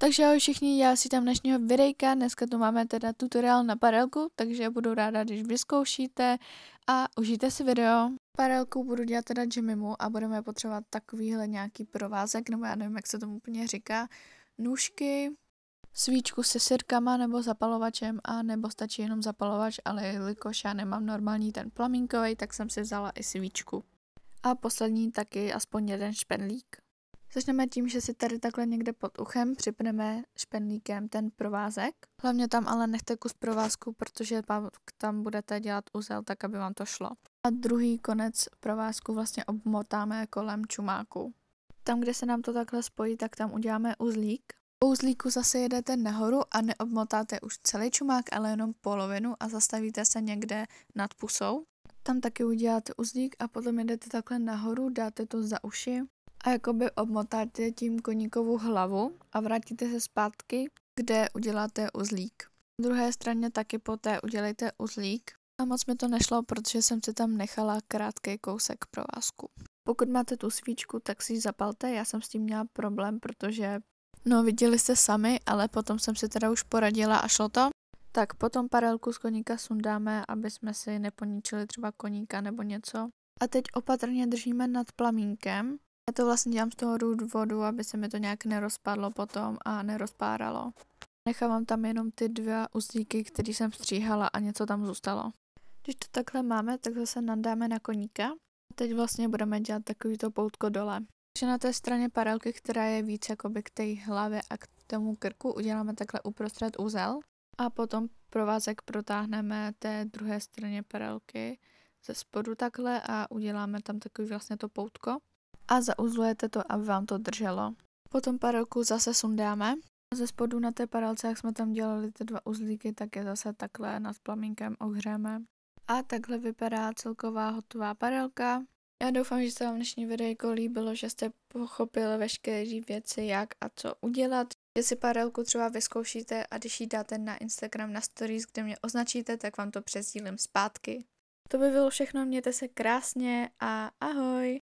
Takže ahoj všichni, já si tam dnešního videjka, dneska tu máme teda tutoriál na parelku, takže budu ráda, když vyzkoušíte a užijte si video. Parelku budu dělat teda Jimmymu a budeme potřebovat takovýhle nějaký provázek, nebo já nevím, jak se tomu úplně říká, nůžky, svíčku se sirkama nebo zapalovačem a nebo stačí jenom zapalovač, ale jelikož já nemám normální ten plamínkový, tak jsem si vzala i svíčku. A poslední taky aspoň jeden špendlík. Začneme tím, že si tady takhle někde pod uchem připneme špendlíkem ten provázek. Hlavně tam ale nechte kus provázku, protože pak tam budete dělat uzel tak, aby vám to šlo. A druhý konec provázku vlastně obmotáme kolem čumáku. Tam, kde se nám to takhle spojí, tak tam uděláme uzlík. Po uzlíku zase jedete nahoru a neobmotáte už celý čumák, ale jenom polovinu a zastavíte se někde nad pusou. Tam taky uděláte uzlík a potom jedete takhle nahoru, dáte to za uši a jakoby obmotáte tím koníkovou hlavu a vrátíte se zpátky, kde uděláte uzlík. Na druhé straně taky poté udělejte uzlík a moc mi to nešlo, protože jsem si tam nechala krátký kousek provázku. Pokud máte tu svíčku, tak si ji zapalte, já jsem s tím měla problém, protože no viděli jste sami, ale potom jsem si teda už poradila a šlo to. Tak potom parelku z koníka sundáme, aby jsme si neponičili třeba koníka nebo něco. A teď opatrně držíme nad plamínkem, já to vlastně dělám z toho důvodu, aby se mi to nějak nerozpadlo potom a nerozpáralo. Nechávám tam jenom ty dva uzlíky, které jsem stříhala a něco tam zůstalo. Když to takhle máme, tak zase nadáme na koníka. A teď vlastně budeme dělat takovýto poutko dole. Takže na té straně paralky, která je víc jakoby k té hlavě a k tomu krku, uděláme takhle uprostřed úzel. A potom provázek protáhneme té druhé straně paralky ze spodu takhle a uděláme tam takový vlastně to poutko a zauzlujete to, aby vám to drželo. Potom parelku zase sundáme. Ze spodu na té paralce, jak jsme tam dělali ty dva uzlíky, tak je zase takhle nad plamínkem ohřeme. A takhle vypadá celková hotová parelka. Já doufám, že se vám dnešní videjko líbilo, že jste pochopili veškeré věci, jak a co udělat. Že si parelku třeba vyzkoušíte a když ji dáte na Instagram na stories, kde mě označíte, tak vám to přesdílím zpátky. To by bylo všechno, mějte se krásně a ahoj!